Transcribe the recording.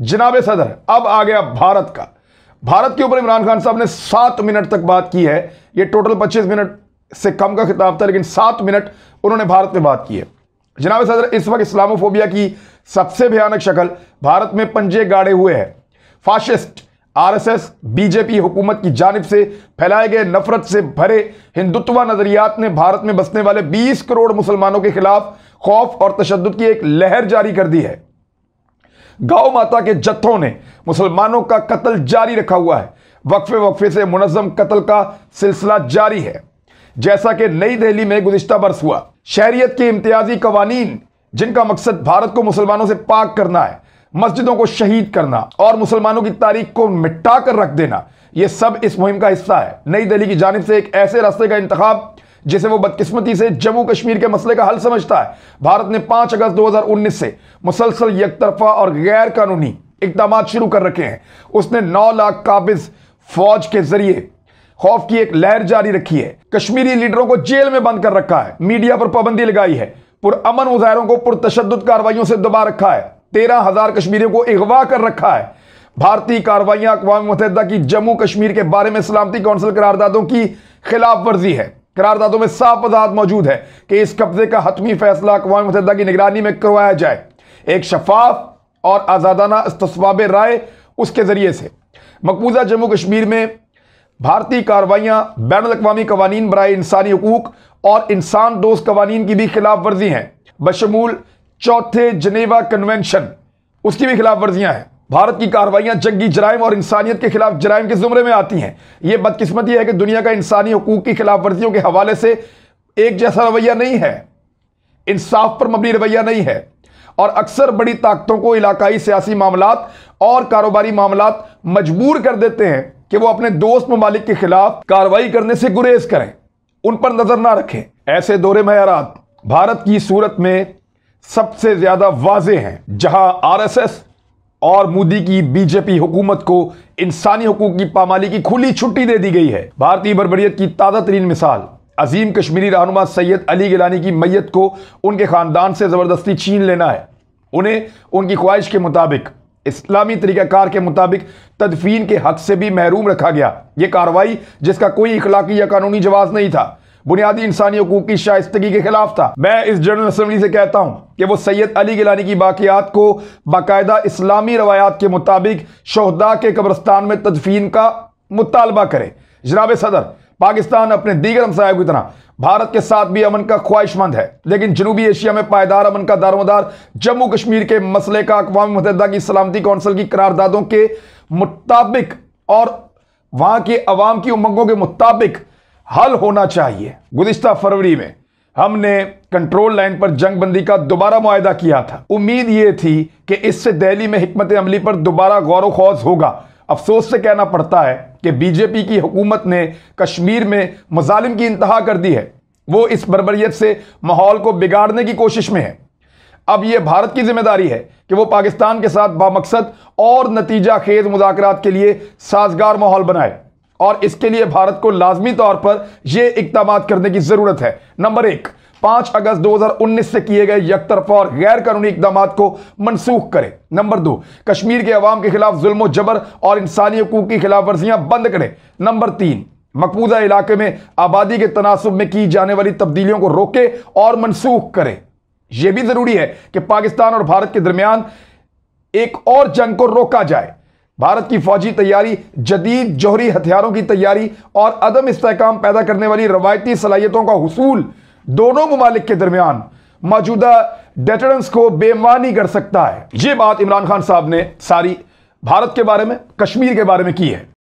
जनाबे सदर अब आ गया भारत का भारत के ऊपर इमरान खान साहब ने सात मिनट तक बात की है ये टोटल पच्चीस मिनट से कम का खिताब था लेकिन सात मिनट उन्होंने भारत में बात की है जनाब सदर इस वक्त इस्लामोफोबिया की सबसे भयानक शक्ल भारत में पंजे गाड़े हुए हैं फाशिस्ट आरएसएस बीजेपी हुकूमत की जानब से फैलाए गए नफरत से भरे हिंदुत्व नजरियात ने भारत में बसने वाले 20 करोड़ मुसलमानों के खिलाफ खौफ और तशद की एक लहर जारी कर दी है गौ माता के जत्थों ने मुसलमानों का कत्ल जारी रखा हुआ है वक्फे वक्फे से मुनजम कत्ल का सिलसिला जारी है जैसा कि नई दिल्ली में गुजशत बरस हुआ शहरीत के इम्तियाजी कवानीन जिनका मकसद भारत को मुसलमानों से पाक करना है मस्जिदों को शहीद करना और मुसलमानों की तारीख को मिटा कर रख देना यह सब इस मुहिम का हिस्सा है नई दिल्ली की जानब से एक ऐसे रास्ते का इंतजाम जिसे वो बदकिस्मती से जम्मू कश्मीर के मसले का हल समझता है भारत ने 5 अगस्त 2019 से मुसलसल यकतरफा और गैर कानूनी इकदाम शुरू कर रखे हैं उसने नौ लाख काबिज फौज के जरिए खौफ की एक लहर जारी रखी है कश्मीरी लीडरों को जेल में बंद कर रखा है मीडिया पर पाबंदी लगाई है पुरअमन मुजाहरों को पुरतशद कार्रवाइयों से दबा रखा है तेरह हजार कश्मीरियों को अगवा कर रखा है भारतीय कार्रवाइयां अकवा मुतहदा की जम्मू कश्मीर के बारे में सलामती कौंसिल करारदादों की खिलाफ वर्जी है करारदादों में साफ वजात मौजूद है कि इस कब्जे का हतमी फैसला अकवा मुतहदा की निगरानी में करवाया जाए एक शफाफ और आज़ादाना इस्तवाब राय उसके ज़रिए से मकबूजा जम्मू कश्मीर में भारतीय कार्रवाइयाँ बैन अवी कवानीन बरए इंसानी हकूक और इंसान दोस्त कवानीन की भी खिलाफ वर्जी हैं बशमूल चौथे जनेवा कन्वेंशन उसकी भी खिलाफ वर्जियाँ हैं भारत की कार्रवाइयां जंगी जराइम और इंसानियत के खिलाफ जराइम के जुमरे में आती हैं यह बदकिस्मती है कि दुनिया का इंसानी हकूक की खिलाफ वर्जियों के हवाले से एक जैसा रवैया नहीं है इंसाफ पर मबनी रवैया नहीं है और अक्सर बड़ी ताकतों को इलाकाई सियासी मामला और कारोबारी मामला मजबूर कर देते हैं कि वह अपने दोस्त ममालिक के खिलाफ कार्रवाई करने से गुरेज करें उन पर नजर ना रखें ऐसे दौरे मैारात भारत की सूरत में सबसे ज्यादा वाजे हैं जहां आर और मोदी की बीजेपी हुकूमत को इंसानी हकूक की पामाली की खुली छुट्टी दे दी गई है भारतीय बरबरीत की ताज़ा तरीन मिसाल अजीम कश्मीरी रहनुमा सैयद अली गिलानी की मैयत को उनके ख़ानदान से ज़बरदस्ती छीन लेना है उन्हें उनकी ख्वाहिश के मुताबिक इस्लामी तरीक़ाकार के मुताबिक तदफीन के हक से भी महरूम रखा गया ये कार्रवाई जिसका कोई इखलाकी या कानूनी जवाब नहीं था बुनियादी इंसानी हकूक की शाइस्तगी के खिलाफ था मैं इस जनरल असम्बली से कहता हूँ कि वो सैयद अली गिलानी की बाकियात को बाकायदा इस्लामी रवायात के मुताबिक शहदा के कब्रस्तान में तदफीन का मुतालबा करे जनाब सदर पाकिस्तान अपने दीगर हमसायों की तरह भारत के साथ भी अमन का ख्वाहिशमंद है लेकिन जनूबी एशिया में पायदार अमन का दारोमदार जम्मू कश्मीर के मसले का अकवा मतदा की सलामती कौंसिल की करारदादों के मुताबिक और वहाँ के अवाम की उमंगों के मुताबिक हल होना चाहिए गुजशत फरवरी में हमने कंट्रोल लाइन पर जंगबंदी का दोबारा मुआदा किया था उम्मीद ये थी कि इससे दिल्ली में हमत अमली पर दोबारा गौर वौज होगा अफसोस से कहना पड़ता है कि बीजेपी की हुकूमत ने कश्मीर में मजालिम की इंतहा कर दी है वो इस बरबरीत से माहौल को बिगाड़ने की कोशिश में है अब यह भारत की जिम्मेदारी है कि वह पाकिस्तान के साथ बामकसद और नतीजा खेज मुजाकर के लिए साजगार माहौल बनाए और इसके लिए भारत को लाजमी तौर पर यह इकदाम करने की जरूरत है नंबर एक पांच अगस्त 2019 से किए गए यकतरफा और गैर कानूनी इकदाम को मनसूख करें नंबर दो कश्मीर के अवाम के खिलाफ जुल्म जबर और इंसानी हकूक की खिलाफ वर्जियां बंद करें नंबर तीन मकबूजा इलाके में आबादी के तनासब में की जाने वाली तब्दीलियों को रोके और मनसूख करें यह भी जरूरी है कि पाकिस्तान और भारत के दरमियान एक और जंग को रोका जाए भारत की फौजी तैयारी जदीद जौहरी हथियारों की तैयारी और अदम इस्तेकाम पैदा करने वाली रवायती सलाहियतों का हसूल दोनों ममालिक के दरमियान मौजूदा डेटरेंस को बेमानी कर सकता है ये बात इमरान खान साहब ने सारी भारत के बारे में कश्मीर के बारे में की है